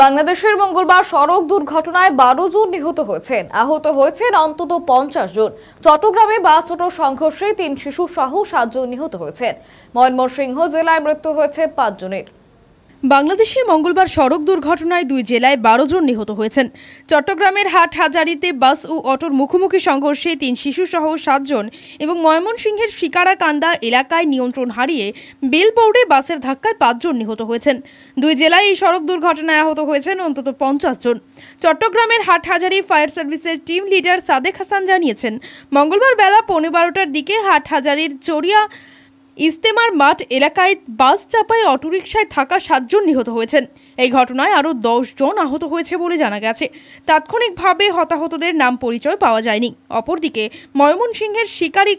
বাংলাদেশের মঙ্গলবার সড়ক দুর্ঘটনায় বারো জন নিহত হয়েছেন আহত হয়েছেন অন্তত পঞ্চাশ জন চট্টগ্রামে বাস ছোট সংঘর্ষে তিন শিশু সহ সাতজন নিহত হয়েছেন ময়মনসিংহ জেলায় মৃত্যু হয়েছে পাঁচজনের বাংলাদেশে মঙ্গলবার সড়ক দুর্ঘটনায় দুই জেলায় বারো জন নিহত হয়েছেন চট্টগ্রামের হাট হাজারিতে বাস ও অটোর মুখোমুখি সংঘর্ষে তিন শিশুসহ সাতজন এবং ময়মনসিংহের শিকারাকান্দা এলাকায় নিয়ন্ত্রণ হারিয়ে বেলবোর্ডে বাসের ধাক্কায় পাঁচজন নিহত হয়েছেন দুই জেলায় এই সড়ক দুর্ঘটনায় আহত হয়েছেন অন্তত পঞ্চাশ জন চট্টগ্রামের হাট হাজারি ফায়ার সার্ভিসের টিম লিডার সাদেক হাসান জানিয়েছেন মঙ্গলবার বেলা পৌনে বারোটার দিকে হাট হাজারির চড়িয়া ইস্তেমার মাঠ এলাকায় বাস চাপায় অটোরিকশায় থাকা সাতজন নিহত হয়েছেন এই ঘটনায় আরও জন আহত হয়েছে বলে জানা গেছে তাৎক্ষণিকভাবে হতাহতদের নাম পরিচয় পাওয়া যায়নি অপরদিকে ময়মনসিংহের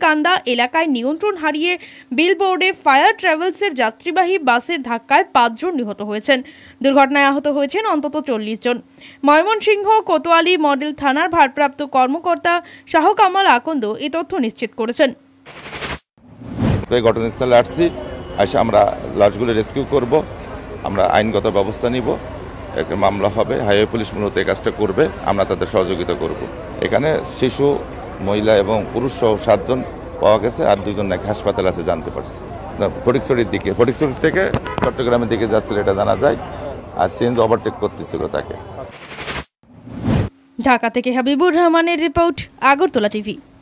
কান্দা এলাকায় নিয়ন্ত্রণ হারিয়ে বিলবোর্ডে ফায়ার ট্রাভেলসের যাত্রীবাহী বাসের ধাক্কায় পাঁচজন নিহত হয়েছেন দুর্ঘটনায় আহত হয়েছেন অন্তত চল্লিশ জন ময়মনসিংহ কোতোয়ালি মডেল থানার ভারপ্রাপ্ত কর্মকর্তা শাহকামাল আকন্দ এ তথ্য নিশ্চিত করেছেন তো এই ঘটনাস্থলে আসছি এসে আমরা লাশগুলো রেস্কিউ করব আমরা আইনগত ব্যবস্থা নিব একটা মামলা হবে হাইওয়ে পুলিশ মূলত এই কাজটা করবে আমরা তাদের সহযোগিতা করব এখানে শিশু মহিলা এবং পুরুষ সহ সাতজন পাওয়া গেছে আর দুজন নাকি হাসপাতাল আছে জানতে পারছি ফটিকছড়ির দিকে ফটিকছড়ির থেকে চট্টগ্রামের দিকে যাচ্ছিল এটা জানা যায় আর চেঞ্জ ওভারটেক করতেছিল তাকে ঢাকা থেকে হাবিবুর রহমানের রিপোর্ট আগরতলা টিভি